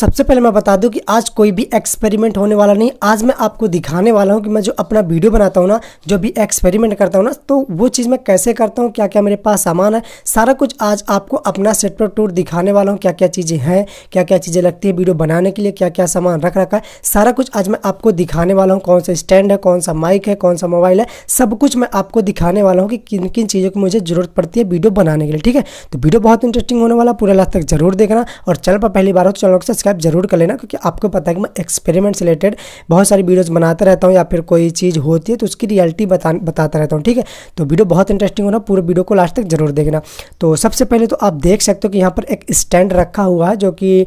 सबसे पहले मैं बता दूं कि आज कोई भी एक्सपेरिमेंट होने वाला नहीं आज मैं आपको दिखाने वाला हूं कि मैं जो अपना वीडियो बनाता हूं ना जो भी एक्सपेरिमेंट करता हूं ना तो वो चीज़ मैं कैसे करता हूं क्या क्या मेरे पास सामान है सारा कुछ आज आपको अपना सेट पर टूर दिखाने वाला हूं क्या क्या चीज़ें हैं क्या क्या चीज़ें लगती है वीडियो बनाने के लिए क्या क्या सामान रख रखा है सारा कुछ आज मैं आपको दिखाने वाला हूँ कौन सा स्टैंड है कौन सा माइक है कौन सा मोबाइल है सब कुछ मैं आपको दिखाने वाला हूँ कि किन किन चीज़ों की मुझे ज़रूरत पड़ती है वीडियो बनाने के लिए ठीक है तो वीडियो बहुत इंटरेस्टिंग होने वाला पूरा लास्ट तक जरूर देखना और चल पर पहली बार हो तो चैनल सब्सक्राइब जरूर कर लेना क्योंकि आपको पता है कि मैं एक्सपेरिमेंट्स रिलेटेड बहुत सारी वीडियोज़ बनाता रहता हूँ या फिर कोई चीज़ होती है तो उसकी रियलिटी बता बताता रहता हूँ ठीक है तो वीडियो बहुत इंटरेस्टिंग होना पूरे वीडियो को लास्ट तक जरूर देखना तो सबसे पहले तो आप देख सकते हो कि यहाँ पर एक स्टैंड रखा हुआ है जो कि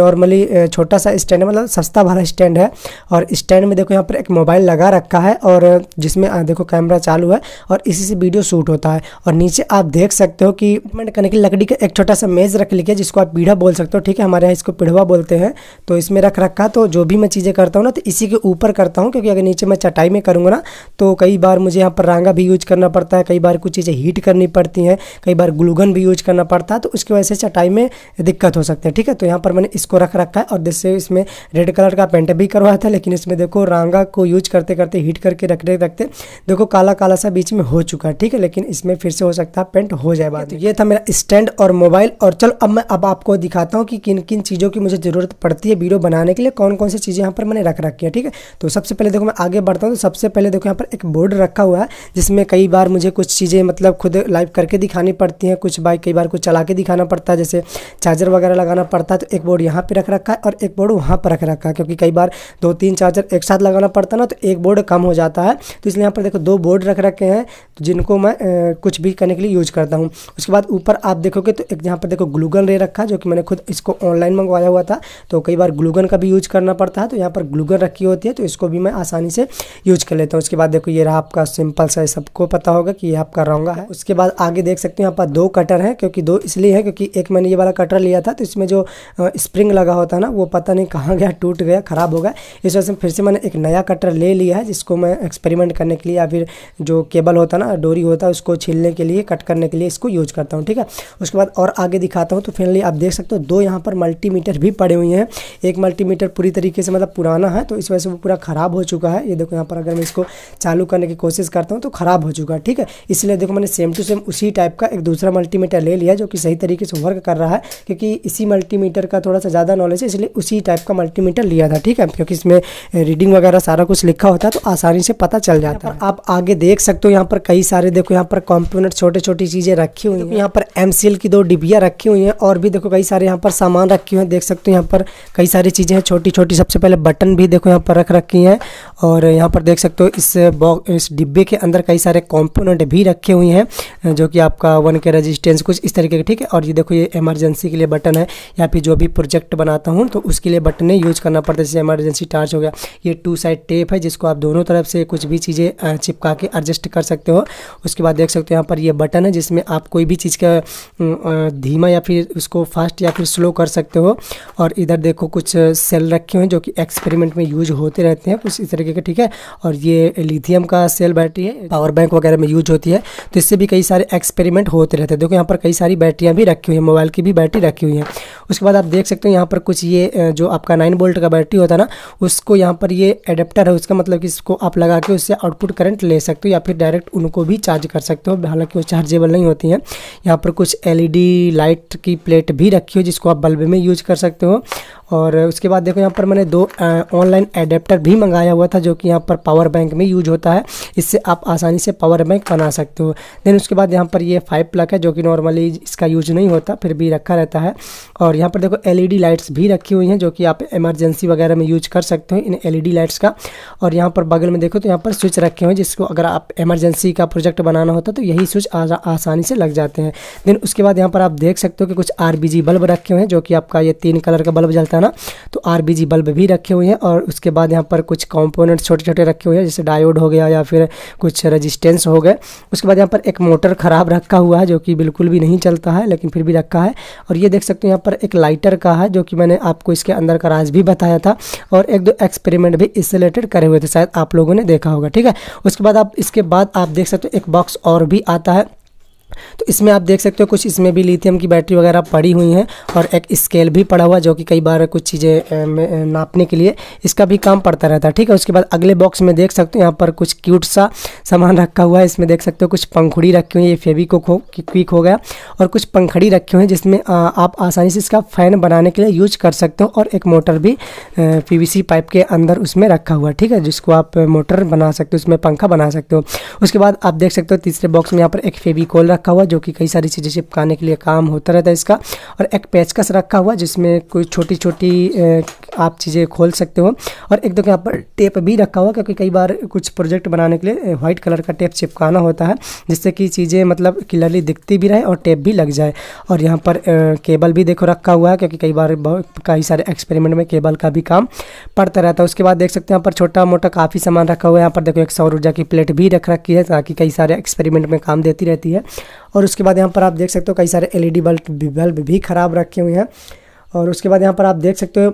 नॉर्मली छोटा सा स्टैंड मतलब सस्ता भरा स्टैंड है और स्टैंड में देखो यहाँ पर एक मोबाइल लगा रखा है और जिसमें देखो कैमरा चालू है और इसी से वीडियो शूट होता है और नीचे आप देख सकते हो कि करने की लकड़ी का एक छोटा सा मेज़ रख लिया जिसको आप पीढ़ा बोल सकते हो ठीक है हमारे यहाँ इसको पीढ़वा बोलते हैं तो इसमें रख रखा तो जो भी मैं चीज़ें करता हूँ ना तो इसी के ऊपर करता हूँ क्योंकि अगर नीचे मैं चटाई में करूँगा ना तो कई बार मुझे यहाँ पर रांगा भी यूज करना पड़ता है कई बार कुछ चीज़ें हीट करनी पड़ती हैं कई बार ग्लूगन भी यूज करना पड़ता है तो उसकी वजह से चटाई में दिक्कत हो सकती है ठीक है तो यहाँ पर मैंने इसको रख रखा है और जिससे इसमें रेड कलर का पेंट भी करवाया था लेकिन इसमें देखो रांगा को यूज करते करते हीट करके रखते रखते देखो काला काला सा बीच में हो चुका है ठीक है लेकिन इसमें फिर से हो सकता है पेंट हो जाए बात तो ये था मेरा स्टैंड और मोबाइल और चलो अब मैं अब आपको दिखाता हूँ कि किन किन चीज़ों की मुझे ज़रूरत पड़ती है वीडियो बनाने के लिए कौन कौन सी चीज़ें यहाँ पर मैंने रख रखी है ठीक है तो सबसे पहले देखो मैं आगे बढ़ता हूँ तो सबसे पहले देखो यहाँ पर एक बोर्ड रखा हुआ है जिसमें कई बार मुझे कुछ चीज़ें मतलब खुद लाइव करके दिखानी पड़ती हैं कुछ बाइक कई बार कुछ चला के दिखाना पड़ता है जैसे चार्जर वगैरह लगाना पड़ता है तो एक बोर्ड यहाँ पर रख रखा है और एक बोर्ड वहाँ पर रख रखा है क्योंकि कई बार दो तीन चार्जर एक साथ लगाना पड़ता ना तो एक बोर्ड कम हो जाता है तो इसलिए यहाँ पर देखो दो बोर्ड रख रखे हैं जिनको मैं कुछ भी करने के लिए यूज करता हूँ उसके बाद ऊपर आप देखोगे तो एक यहाँ पर देखो ग्लूगन ले रखा जो कि मैंने खुद इसको ऑनलाइन मंगवाया हुआ था था तो कई बार ग्लूगन का भी यूज करना पड़ता है तो यहाँ पर ग्लूगन रखी होती है तो इसको भी मैं आसानी से यूज कर लेता हूँ उसके बाद देखो ये रहा आपका सिंपल सा सबको पता होगा कि ये आपका रौंगा है उसके बाद आगे देख सकते हो यहाँ पर दो कटर है क्योंकि दो इसलिए है क्योंकि एक मैंने ये वाला कटर लिया था तो इसमें जो स्प्रिंग लगा होता है ना वो पता नहीं कहाँ गया टूट गया ख़राब हो गया इस वजह से फिर से मैंने एक नया कटर ले लिया है जिसको मैं एक्सपेरिमेंट करने के लिए या फिर जो केबल होता ना डोरी होता है उसको छीलने के लिए कट करने के लिए इसको यूज करता हूँ ठीक है उसके बाद और आगे दिखाता हूँ तो फाइनली आप देख सकते हो दो यहाँ पर मल्टीमीटर भी पड़ी हुई हैं एक मल्टीमीटर पूरी तरीके से मतलब पुराना है तो इस वजह से वो पूरा ख़राब हो चुका है ये देखो यहाँ पर अगर मैं इसको चालू करने की कोशिश करता हूँ तो ख़राब हो चुका है ठीक है इसलिए देखो मैंने सेम टू सेम उसी टाइप का एक दूसरा मल्टीमीटर ले लिया जो कि सही तरीके से वर्क कर रहा है क्योंकि इसी मल्टीमीटर का थोड़ा सा ज़्यादा नॉलेज है इसलिए उसी टाइप का मल्टीमीटर लिया था ठीक है क्योंकि इसमें रीडिंग वगैरह सारा कुछ लिखा होता है तो आसानी से पता चल जाता है आप आगे देख सकते हो यहाँ पर कई सारे देखो यहाँ पर कॉम्पोनेंट छोटे छोटी चीज़ें रखी हुई हैं यहाँ पर एम की दो डिबिया रखी हुई हैं और भी देखो कई सारे यहाँ पर सामान रखे हुए हैं देख सकते सकते हो यहाँ पर कई सारी चीज़ें हैं छोटी छोटी सबसे पहले बटन भी देखो यहाँ पर रख रखी हैं और यहाँ पर देख सकते हो इस बॉक्स इस डिब्बे के अंदर कई सारे कॉम्पोनेंट भी रखे हुए हैं जो कि आपका वन के रजिस्टेंस कुछ इस तरीके के ठीक है और ये देखो ये इमरजेंसी के लिए बटन है या फिर जो भी प्रोजेक्ट बनाता हूँ तो उसके लिए बटने यूज करना पड़ता है जैसे इमरजेंसी टार्च हो गया ये टू साइड टेप है जिसको आप दोनों तरफ से कुछ भी चीज़ें चिपका के एडजस्ट कर सकते हो उसके बाद देख सकते हो यहाँ पर ये बटन है जिसमें आप कोई भी चीज़ का धीमा या फिर उसको फास्ट या फिर स्लो कर सकते हो और इधर देखो कुछ सेल रखे हुए हैं जो कि एक्सपेरिमेंट में यूज होते रहते हैं कुछ इस तरीके के ठीक है और ये लिथियम का सेल बैटरी है पावर बैंक वगैरह में यूज होती है तो इससे भी कई सारे एक्सपेरिमेंट होते रहते हैं देखो यहाँ पर कई सारी बैटरियाँ भी रखी हुई हैं मोबाइल की भी बैटरी रखी हुई है उसके बाद आप देख सकते हो यहाँ पर कुछ ये जो आपका नाइन बोल्ट का बैटरी होता है ना उसको यहाँ पर ये एडेप्टर है उसका मतलब कि इसको आप लगा के उससे आउटपुट करंट ले सकते हो या फिर डायरेक्ट उनको भी चार्ज कर सकते हो हालांकि वो चार्जेबल नहीं होती हैं यहाँ पर कुछ एल लाइट की प्लेट भी रखी हो जिसको आप बल्ब में यूज कर सकते हो और उसके बाद देखो यहाँ पर मैंने दो ऑनलाइन एडेप्टर भी मंगाया हुआ था जो कि यहाँ पर पावर बैंक में यूज होता है इससे आप आसानी से पावर बैंक बना सकते हो देन उसके बाद यहाँ पर ये फाइव प्लग है जो कि नॉर्मली इसका यूज नहीं होता फिर भी रखा रहता है और और यहाँ पर देखो एलईडी लाइट्स e भी रखी हुई हैं जो कि आप इमरजेंसी वगैरह में यूज कर सकते हो इन एलईडी लाइट्स e का और यहाँ पर बगल में देखो तो यहाँ पर स्विच रखे हुए हैं जिसको अगर आप इमरजेंसी का प्रोजेक्ट बनाना होता तो यही स्विच आसानी से लग जाते हैं देन उसके बाद यहाँ पर आप देख सकते हो कि कुछ आर बल्ब रखे हुए हैं जो कि आपका ये तीन कलर का बल्ब जलता है ना तो आर बल्ब भी रखे हुए हैं और उसके बाद यहाँ पर कुछ कॉम्पोनेंट्स छोटे छोटे रखे हुए हैं जैसे डायोड हो गया या फिर कुछ रजिस्टेंस हो गए उसके बाद यहाँ पर एक मोटर खराब रखा हुआ है जो कि बिल्कुल भी नहीं चलता है लेकिन फिर भी रखा है और ये देख सकते हो यहाँ पर एक लाइटर का है जो कि मैंने आपको इसके अंदर का राज भी बताया था और एक दो एक्सपेरिमेंट भी इससे रिलेटेड करे हुए थे शायद आप लोगों ने देखा होगा ठीक है उसके बाद आप इसके बाद आप देख सकते हो एक बॉक्स और भी आता है तो इसमें आप देख सकते हो कुछ इसमें भी लिथियम की बैटरी वगैरह पड़ी हुई हैं और एक स्केल भी पड़ा हुआ जो कि कई बार कुछ चीज़ें नापने के लिए इसका भी काम पड़ता रहता है ठीक है उसके बाद अगले बॉक्स में देख सकते हो यहाँ पर कुछ क्यूट सा सामान रखा हुआ है इसमें देख सकते हो कुछ पंखुड़ी रखी हुई है ये फेविकोक हो क्विक हो गया और कुछ पंखड़ी रखी हुई है जिसमें आप आसानी से इसका फ़ैन बनाने के लिए यूज कर सकते हो और एक मोटर भी पी पाइप के अंदर उसमें रखा हुआ है ठीक है जिसको आप मोटर बना सकते हो उसमें पंखा बना सकते हो उसके बाद आप देख सकते हो तीसरे बॉक्स में यहाँ पर एक फेविकोल रखा हुआ जो कि कई सारी चीज़ें चिपकाने के लिए काम होता रहता है इसका और एक पेचकस रखा हुआ जिसमें कोई छोटी छोटी आप चीज़ें खोल सकते हो और एक दो यहाँ पर टेप भी रखा हुआ क्योंकि कई बार कुछ प्रोजेक्ट बनाने के लिए वाइट कलर का टेप चिपकाना होता है जिससे कि चीज़ें मतलब क्लियरली दिखती भी रहे और टेप भी लग जाए और यहाँ पर केबल भी देखो रखा हुआ है क्योंकि कई बार कई सारे एक्सपेरिमेंट में केबल का भी काम पड़ता रहता है उसके बाद देख सकते हैं यहाँ पर छोटा मोटा काफ़ी सामान रखा हुआ है यहाँ पर देखो एक सौर ऊर्जा की प्लेट भी रख रखी है ताकि कई सारे एक्सपेरिमेंट में काम देती रहती है और उसके बाद यहाँ पर आप देख सकते हो कई सारे एलईडी बल्ब e बल्ब भी ख़राब रखे हुए हैं और उसके बाद यहाँ पर आप देख सकते हो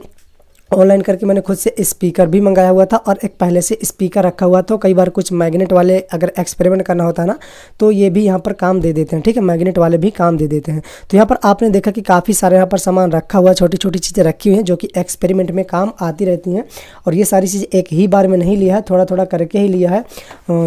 ऑनलाइन करके मैंने खुद से स्पीकर भी मंगाया हुआ था और एक पहले से स्पीकर रखा हुआ था तो कई बार कुछ मैग्नेट वाले अगर एक्सपेरिमेंट करना होता है ना तो ये भी यहाँ पर काम दे देते हैं ठीक है मैग्नेट वाले भी काम दे देते हैं तो यहाँ पर आपने देखा कि काफ़ी सारे यहाँ पर सामान रखा हुआ छोटी छोटी चीज़ें रखी हुई हैं जो कि एक्सपेरिमेंट में काम आती रहती हैं और ये सारी चीज़ एक ही बार में नहीं लिया है थोड़ा थोड़ा करके ही लिया है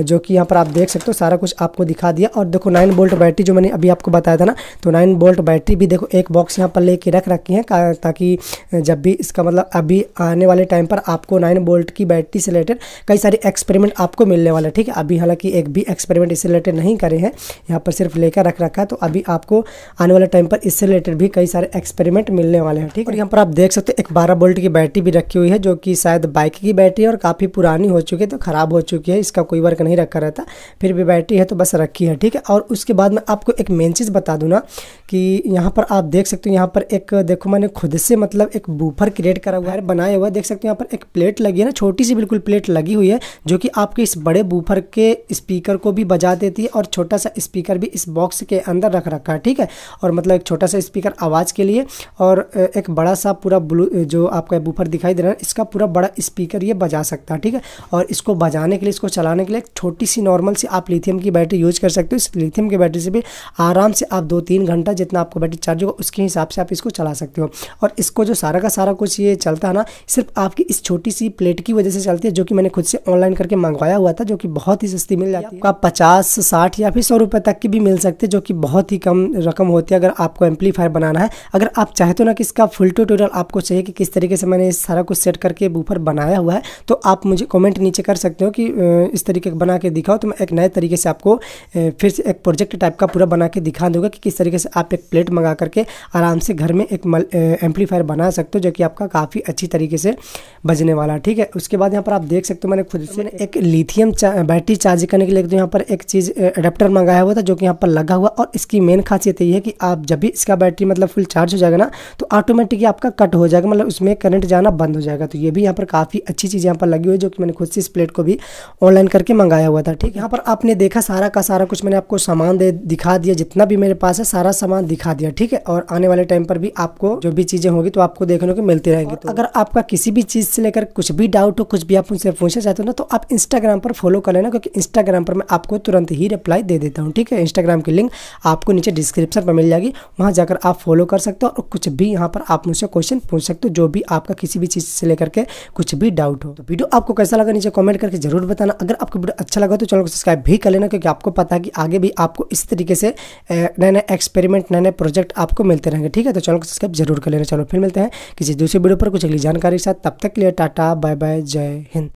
जो कि यहाँ पर आप देख सकते हो सारा कुछ आपको दिखा दिया और देखो नाइन बोल्ट बैटरी जो मैंने अभी आपको बताया था ना तो नाइन बोल्ट बैटरी भी देखो एक बॉक्स यहाँ पर लेके रख रखी है ताकि जब भी इसका मतलब अभी अभी आने वाले टाइम पर आपको नाइन बोल्ट की बैटरी से रिलेटेड कई सारे एक्सपेरिमेंट आपको मिलने वाले ठीक है अभी हालांकि एक भी एक्सपेरिमेंट इससे रिलेटेड नहीं करे हैं यहाँ पर सिर्फ लेकर रख रखा है तो अभी आपको आने वाले टाइम पर इससे रिलेटेड भी कई सारे एक्सपेरिमेंट मिलने वाले हैं ठीक है और यहाँ पर आप देख सकते हो एक बारह बोल्ट की बैटरी भी रखी हुई है जो कि शायद बाइक की बैटरी है और काफ़ी पुरानी हो चुकी है तो ख़राब हो चुकी है इसका कोई वर्क नहीं रखा रहता फिर भी बैटरी है तो बस रखी है ठीक है और उसके बाद मैं आपको एक मेन चीज़ बता दूँ ना कि यहाँ पर आप देख सकते हो यहाँ पर एक देखो मैंने खुद से मतलब एक बूफर क्रिएट करा हुआ है टाइप बनाया हुआ है देख सकते हैं यहाँ पर एक प्लेट लगी है ना छोटी सी बिल्कुल प्लेट लगी हुई है जो कि आपके इस बड़े बूफर के स्पीकर को भी बजा देती है और छोटा सा स्पीकर भी इस बॉक्स के अंदर रख रखा है ठीक है और मतलब एक छोटा सा स्पीकर आवाज़ के लिए और एक बड़ा सा पूरा ब्लू जो आपका बूफर दिखाई दे रहा है इसका पूरा बड़ा स्पीकर ये बजा सकता है ठीक है और इसको बजाने के लिए इसको चलाने के लिए एक छोटी सी नॉर्मल सी आप लिथियम की बैटरी यूज कर सकते हो इस लिथियम की बैटरी से भी आराम से आप दो तीन घंटा जितना आपको बैटरी चार्ज होगा उसके हिसाब से आप इसको चला सकते हो और इसको जो सारा का सारा कुछ ये चलता खाना सिर्फ आपकी इस छोटी सी प्लेट की वजह से चलती है जो कि मैंने खुद से ऑनलाइन करके मंगवाया हुआ था जो कि बहुत ही सस्ती मिल जाती है आपका पचास साठ या फिर सौ रुपये तक की भी मिल सकती है जो कि बहुत ही कम रकम होती है अगर आपको एम्पलीफायर बनाना है अगर आप चाहते हो ना कि इसका फुल ट्यूटोरियल आपको चाहिए कि किस तरीके से मैंने सारा कुछ सेट करके बूफर बनाया हुआ है तो आप मुझे कॉमेंट नीचे कर सकते हो कि इस तरीके का बना के दिखाओ तो मैं एक नए तरीके से आपको फिर से एक प्रोजेक्ट टाइप का पूरा बना के दिखा दूंगा कि किस तरीके से आप एक प्लेट मंगा करके आराम से घर में एक एम्पलीफायर बना सकते हो जो कि आपका काफ़ी अच्छी अच्छी तरीके से बजने वाला ठीक है उसके बाद यहाँ पर आप देख सकते हो मैंने खुद से मैंने एक लिथियम चा, बैटरी चार्ज करने के लिए तो यहाँ पर एक चीज़ अडेप्टर मंगाया हुआ था जो कि यहाँ पर लगा हुआ और इसकी मेन खासियत यही है कि आप जब भी इसका बैटरी मतलब फुल चार्ज हो जाएगा ना तो ऑटोमेटिकली आपका कट हो जाएगा मतलब उसमें करंट जाना बंद हो जाएगा तो ये भी यहाँ पर काफ़ी अच्छी चीज़ यहाँ पर लगी हुई है जो कि मैंने खुद से इस प्लेट को भी ऑनलाइन करके मंगाया हुआ था ठीक यहाँ पर आपने देखा सारा का सारा कुछ मैंने आपको सामान दे दिखा दिया जितना भी मेरे पास है सारा सामान दिखा दिया ठीक है और आने वाले टाइम पर भी आपको जो भी चीज़ें होगी तो आपको देखने को मिलती रहेंगी तो अगर आपका किसी भी चीज़ से लेकर कुछ भी डाउट हो कुछ भी आप उनसे पूछना चाहते हो ना तो आप इंस्टाग्राम पर फॉलो कर लेना क्योंकि इंस्टाग्राम पर मैं आपको तुरंत ही रिप्लाई दे देता हूँ ठीक है इंस्टाग्राम की लिंक आपको नीचे डिस्क्रिप्शन पर मिल जाएगी वहाँ जाकर आप फॉलो कर सकते हो और कुछ भी यहाँ पर आप मुझसे क्वेश्चन पूछ सकते हो जो भी आपका किसी भी चीज़ से लेकर के कुछ भी डाउट हो तो वीडियो आपको कैसा लगा नीचे कॉमेंट करके जरूर बताना अगर आपको वीडियो अच्छा लगा तो चैनल को सब्सक्राइब भी कर लेना क्योंकि आपको पता है कि आगे भी आपको इस तरीके से नए नए एक्सपेरिमेंट नए नए प्रोजेक्ट आपको मिलते रहेंगे ठीक है तो चैनल को सब्सक्राइब जरूर कर लेना चलो फिर मिलते हैं किसी दूसरे वीडियो पर कुछ अगली जानकारी के साथ तब तक के लिए टाटा बाय बाय जय हिंद